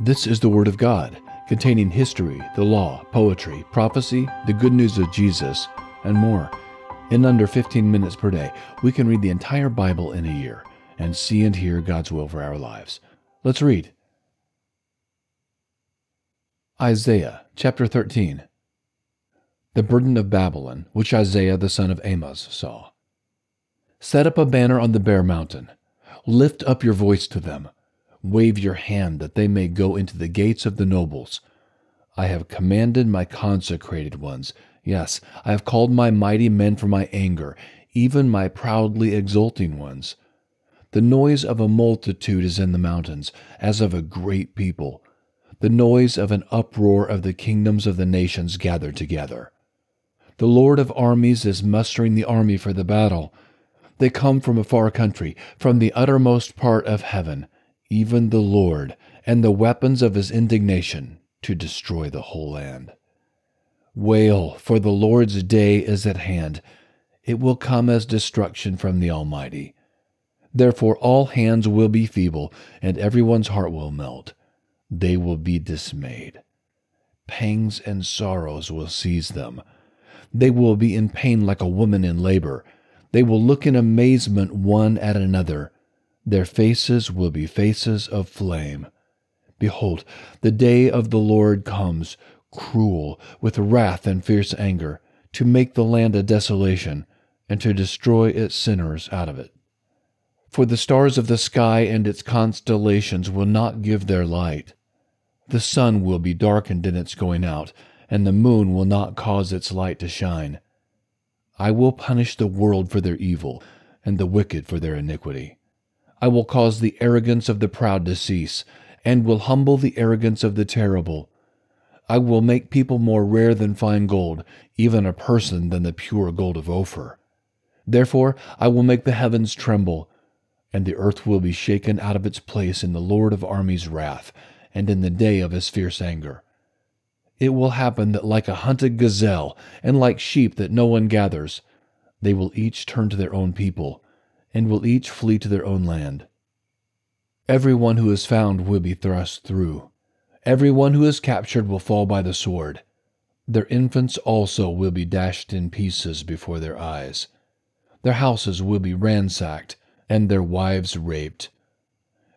This is the Word of God, containing history, the law, poetry, prophecy, the good news of Jesus, and more. In under 15 minutes per day, we can read the entire Bible in a year and see and hear God's will for our lives. Let's read. Isaiah chapter 13 The burden of Babylon, which Isaiah the son of Amos saw. Set up a banner on the bare mountain. Lift up your voice to them. Wave your hand that they may go into the gates of the nobles. I have commanded my consecrated ones. Yes, I have called my mighty men for my anger, even my proudly exulting ones. The noise of a multitude is in the mountains, as of a great people, the noise of an uproar of the kingdoms of the nations gathered together. The Lord of armies is mustering the army for the battle. They come from a far country, from the uttermost part of heaven even the Lord, and the weapons of his indignation to destroy the whole land. Wail, for the Lord's day is at hand. It will come as destruction from the Almighty. Therefore, all hands will be feeble, and everyone's heart will melt. They will be dismayed. Pangs and sorrows will seize them. They will be in pain like a woman in labor. They will look in amazement one at another their faces will be faces of flame. Behold, the day of the Lord comes, cruel, with wrath and fierce anger, to make the land a desolation, and to destroy its sinners out of it. For the stars of the sky and its constellations will not give their light. The sun will be darkened in its going out, and the moon will not cause its light to shine. I will punish the world for their evil, and the wicked for their iniquity. I will cause the arrogance of the proud to cease, and will humble the arrogance of the terrible. I will make people more rare than fine gold, even a person than the pure gold of Ophir. Therefore I will make the heavens tremble, and the earth will be shaken out of its place in the Lord of armies' wrath, and in the day of his fierce anger. It will happen that like a hunted gazelle, and like sheep that no one gathers, they will each turn to their own people, and will each flee to their own land. Every one who is found will be thrust through. Every one who is captured will fall by the sword. Their infants also will be dashed in pieces before their eyes. Their houses will be ransacked, and their wives raped.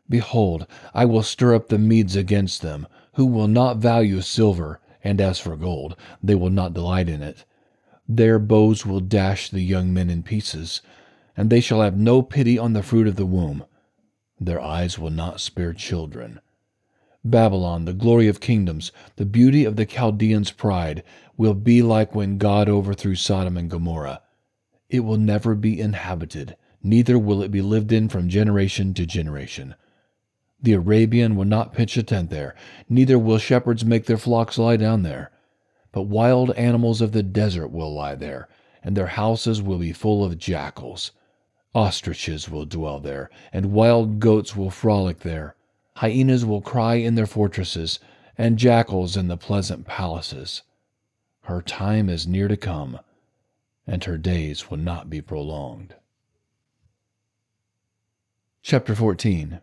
Behold, I will stir up the Medes against them, who will not value silver, and as for gold, they will not delight in it. Their bows will dash the young men in pieces, and they shall have no pity on the fruit of the womb. Their eyes will not spare children. Babylon, the glory of kingdoms, the beauty of the Chaldeans' pride, will be like when God overthrew Sodom and Gomorrah. It will never be inhabited, neither will it be lived in from generation to generation. The Arabian will not pitch a tent there, neither will shepherds make their flocks lie down there. But wild animals of the desert will lie there, and their houses will be full of jackals. Ostriches will dwell there, and wild goats will frolic there. Hyenas will cry in their fortresses, and jackals in the pleasant palaces. Her time is near to come, and her days will not be prolonged. Chapter 14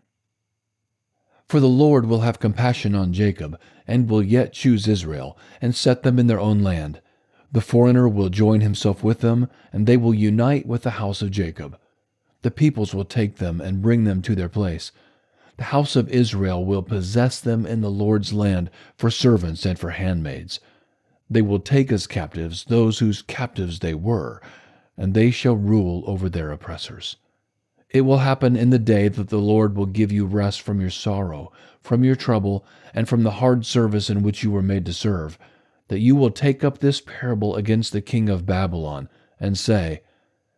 For the Lord will have compassion on Jacob, and will yet choose Israel, and set them in their own land. The foreigner will join himself with them, and they will unite with the house of Jacob. The peoples will take them and bring them to their place. The house of Israel will possess them in the Lord's land for servants and for handmaids. They will take as captives those whose captives they were, and they shall rule over their oppressors. It will happen in the day that the Lord will give you rest from your sorrow, from your trouble, and from the hard service in which you were made to serve, that you will take up this parable against the king of Babylon, and say,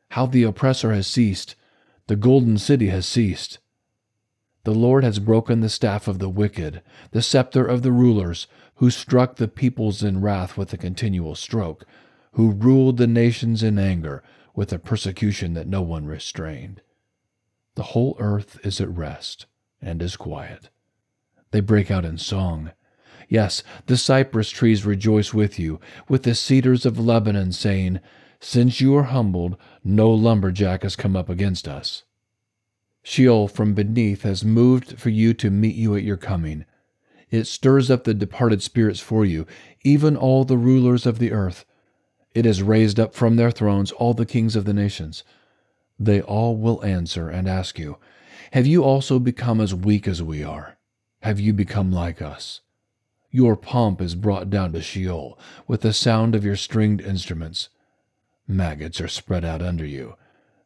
How the oppressor has ceased, the golden city has ceased. The Lord has broken the staff of the wicked, the scepter of the rulers, who struck the peoples in wrath with a continual stroke, who ruled the nations in anger, with a persecution that no one restrained. The whole earth is at rest and is quiet. They break out in song. Yes, the cypress trees rejoice with you, with the cedars of Lebanon, saying, since you are humbled, no lumberjack has come up against us. Sheol from beneath has moved for you to meet you at your coming. It stirs up the departed spirits for you, even all the rulers of the earth. It has raised up from their thrones all the kings of the nations. They all will answer and ask you, Have you also become as weak as we are? Have you become like us? Your pomp is brought down to Sheol with the sound of your stringed instruments maggots are spread out under you,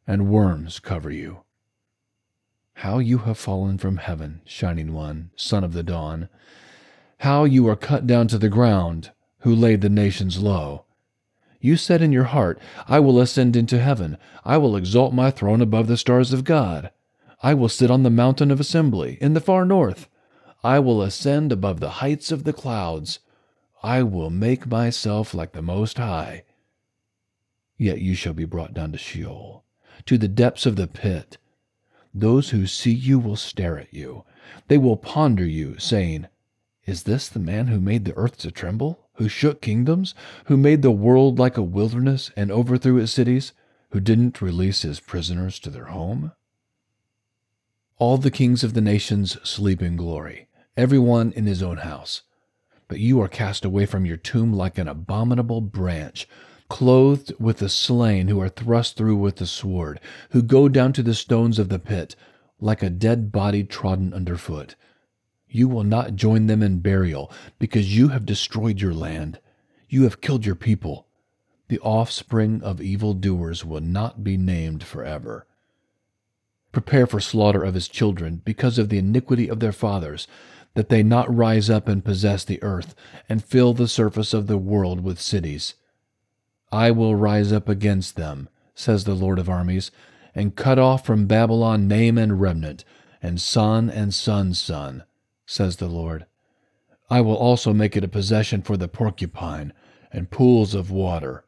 and worms cover you. How you have fallen from heaven, Shining One, Son of the Dawn! How you are cut down to the ground, who laid the nations low! You said in your heart, I will ascend into heaven, I will exalt my throne above the stars of God, I will sit on the mountain of assembly, in the far north, I will ascend above the heights of the clouds, I will make myself like the Most High yet you shall be brought down to Sheol, to the depths of the pit. Those who see you will stare at you. They will ponder you, saying, Is this the man who made the earth to tremble, who shook kingdoms, who made the world like a wilderness and overthrew its cities, who didn't release his prisoners to their home? All the kings of the nations sleep in glory, every one in his own house. But you are cast away from your tomb like an abominable branch clothed with the slain who are thrust through with the sword, who go down to the stones of the pit, like a dead body trodden underfoot. You will not join them in burial, because you have destroyed your land. You have killed your people. The offspring of evildoers will not be named forever. Prepare for slaughter of his children, because of the iniquity of their fathers, that they not rise up and possess the earth, and fill the surface of the world with cities. I will rise up against them, says the Lord of armies, and cut off from Babylon name and remnant, and son and son's son, says the Lord. I will also make it a possession for the porcupine, and pools of water.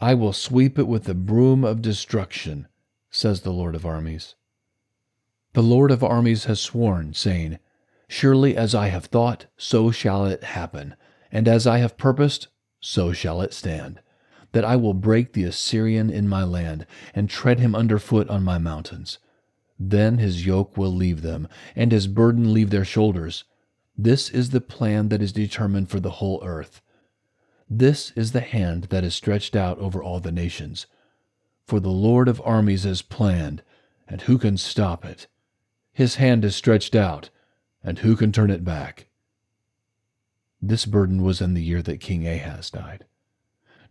I will sweep it with the broom of destruction, says the Lord of armies. The Lord of armies has sworn, saying, Surely as I have thought, so shall it happen, and as I have purposed, so shall it stand that I will break the Assyrian in my land, and tread him under foot on my mountains. Then his yoke will leave them, and his burden leave their shoulders. This is the plan that is determined for the whole earth. This is the hand that is stretched out over all the nations. For the Lord of armies has planned, and who can stop it? His hand is stretched out, and who can turn it back? This burden was in the year that King Ahaz died.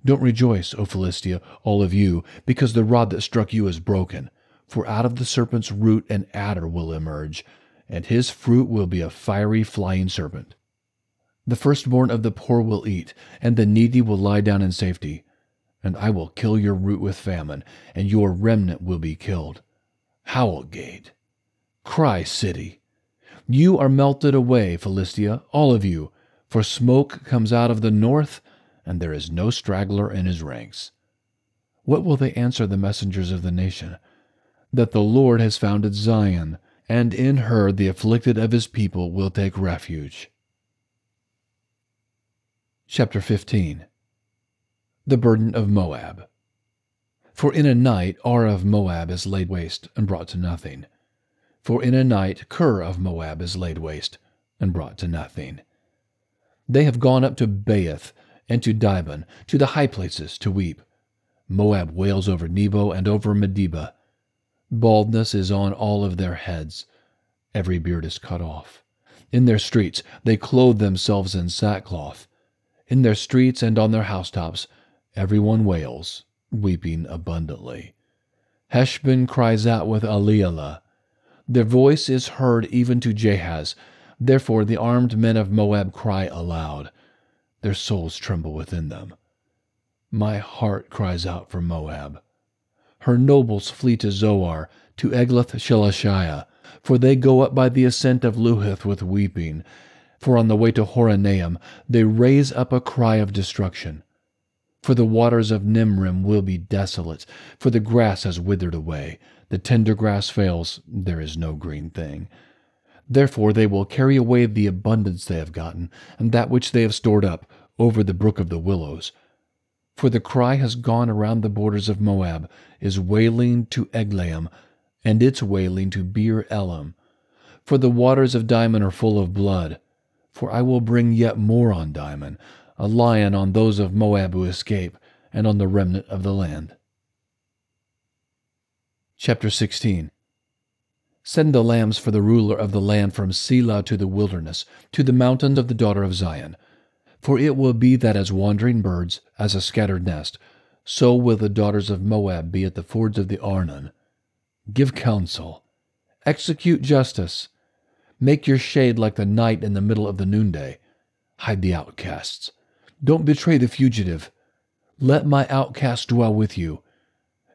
Don't rejoice, O Philistia, all of you, because the rod that struck you is broken. For out of the serpent's root an adder will emerge, and his fruit will be a fiery flying serpent. The firstborn of the poor will eat, and the needy will lie down in safety. And I will kill your root with famine, and your remnant will be killed. Howl, gate! Cry, city! You are melted away, Philistia, all of you, for smoke comes out of the north and there is no straggler in his ranks. What will they answer the messengers of the nation? That the Lord has founded Zion, and in her the afflicted of his people will take refuge. Chapter 15 The Burden of Moab. For in a night Ar of Moab is laid waste and brought to nothing. For in a night Ker of Moab is laid waste and brought to nothing. They have gone up to Baith and to Dibon, to the high places, to weep. Moab wails over Nebo and over Medeba. Baldness is on all of their heads. Every beard is cut off. In their streets they clothe themselves in sackcloth. In their streets and on their housetops every one wails, weeping abundantly. Heshbon cries out with Aliela. Their voice is heard even to Jahaz. Therefore the armed men of Moab cry aloud their souls tremble within them. My heart cries out for Moab. Her nobles flee to Zoar, to Eglath Shelishiah, for they go up by the ascent of Luhith with weeping. For on the way to Horonaim they raise up a cry of destruction. For the waters of Nimrim will be desolate, for the grass has withered away, the tender grass fails, there is no green thing. Therefore they will carry away the abundance they have gotten, and that which they have stored up, over the brook of the willows. For the cry has gone around the borders of Moab, is wailing to Eglaim, and its wailing to Beer Elam. For the waters of Diamond are full of blood. For I will bring yet more on Diamond, a lion on those of Moab who escape, and on the remnant of the land. Chapter 16 Send the lambs for the ruler of the land from Selah to the wilderness, to the mountains of the daughter of Zion. For it will be that as wandering birds, as a scattered nest, so will the daughters of Moab be at the fords of the Arnon. Give counsel, execute justice, make your shade like the night in the middle of the noonday. Hide the outcasts. Don't betray the fugitive. Let my outcast dwell with you.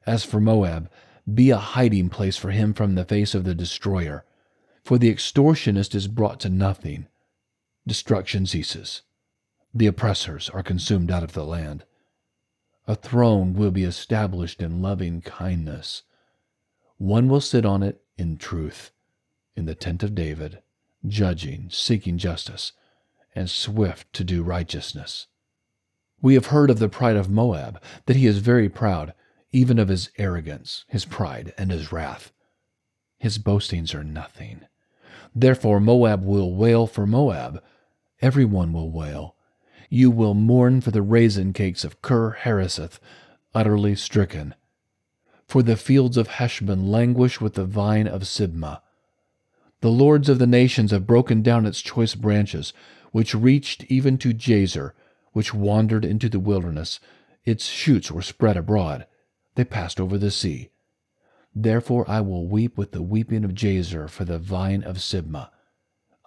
As for Moab, be a hiding place for him from the face of the destroyer. For the extortionist is brought to nothing. Destruction ceases. The oppressors are consumed out of the land. A throne will be established in loving kindness. One will sit on it in truth, in the tent of David, judging, seeking justice, and swift to do righteousness. We have heard of the pride of Moab, that he is very proud, even of his arrogance, his pride, and his wrath. His boastings are nothing. Therefore, Moab will wail for Moab. Every one will wail. You will mourn for the raisin cakes of Ker Hariseth, utterly stricken. For the fields of Heshbon languish with the vine of Sibmah. The lords of the nations have broken down its choice branches, which reached even to Jazer, which wandered into the wilderness. Its shoots were spread abroad they passed over the sea. Therefore I will weep with the weeping of Jazer for the vine of Sibmah.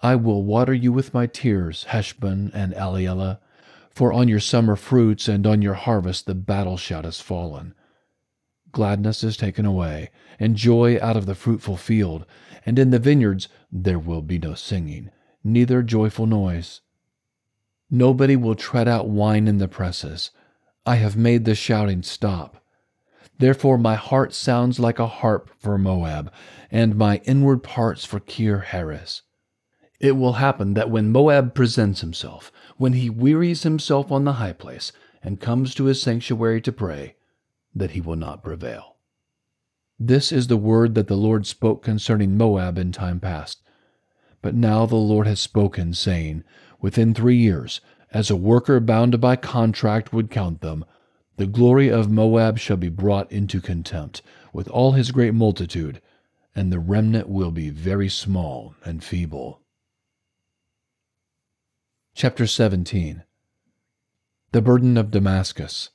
I will water you with my tears, Heshbon and Aliela, for on your summer fruits and on your harvest the battle shout has fallen. Gladness is taken away, and joy out of the fruitful field, and in the vineyards there will be no singing, neither joyful noise. Nobody will tread out wine in the presses. I have made the shouting stop. Therefore my heart sounds like a harp for Moab, and my inward parts for Kir Haris. It will happen that when Moab presents himself, when he wearies himself on the high place, and comes to his sanctuary to pray, that he will not prevail. This is the word that the Lord spoke concerning Moab in time past. But now the Lord has spoken, saying, Within three years, as a worker bound by contract would count them, the glory of Moab shall be brought into contempt with all his great multitude, and the remnant will be very small and feeble. Chapter 17 The Burden of Damascus.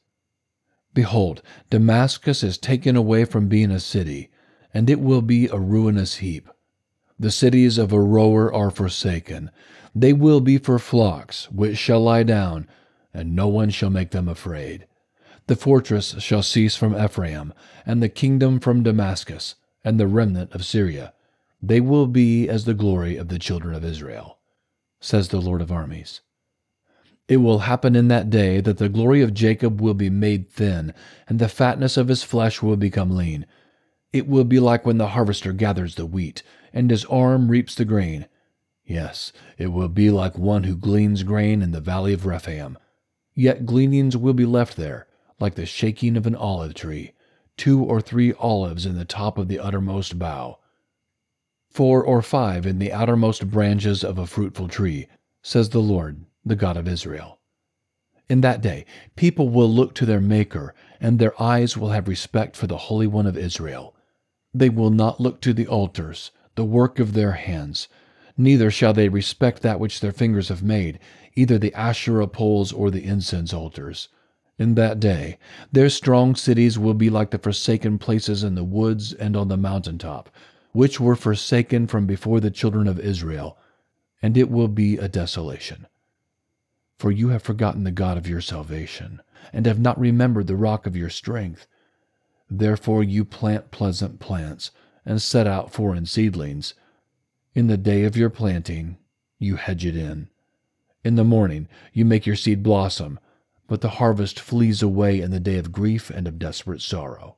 Behold, Damascus is taken away from being a city, and it will be a ruinous heap. The cities of Aroer are forsaken. They will be for flocks, which shall lie down, and no one shall make them afraid. The fortress shall cease from Ephraim, and the kingdom from Damascus, and the remnant of Syria. They will be as the glory of the children of Israel, says the Lord of armies. It will happen in that day that the glory of Jacob will be made thin, and the fatness of his flesh will become lean. It will be like when the harvester gathers the wheat, and his arm reaps the grain. Yes, it will be like one who gleans grain in the valley of Rephaim. Yet gleanings will be left there, like the shaking of an olive tree, two or three olives in the top of the uttermost bough, four or five in the outermost branches of a fruitful tree, says the Lord, the God of Israel. In that day, people will look to their Maker, and their eyes will have respect for the Holy One of Israel. They will not look to the altars, the work of their hands, neither shall they respect that which their fingers have made, either the Asherah poles or the incense altars in that day. Their strong cities will be like the forsaken places in the woods and on the mountain top, which were forsaken from before the children of Israel, and it will be a desolation. For you have forgotten the God of your salvation, and have not remembered the rock of your strength. Therefore you plant pleasant plants, and set out foreign seedlings. In the day of your planting, you hedge it in. In the morning, you make your seed blossom but the harvest flees away in the day of grief and of desperate sorrow.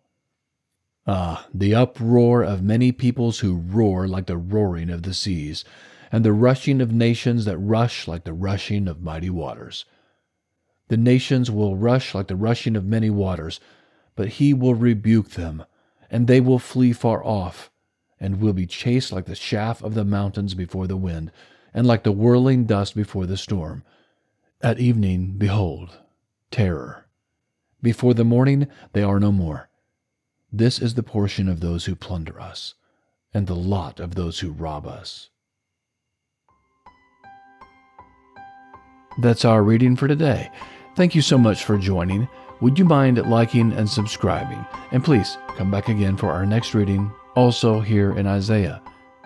Ah, the uproar of many peoples who roar like the roaring of the seas, and the rushing of nations that rush like the rushing of mighty waters. The nations will rush like the rushing of many waters, but he will rebuke them, and they will flee far off, and will be chased like the chaff of the mountains before the wind, and like the whirling dust before the storm. At evening, behold, terror. Before the morning they are no more. This is the portion of those who plunder us, and the lot of those who rob us. That's our reading for today. Thank you so much for joining. Would you mind liking and subscribing? And please come back again for our next reading, also here in Isaiah.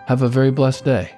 Have a very blessed day.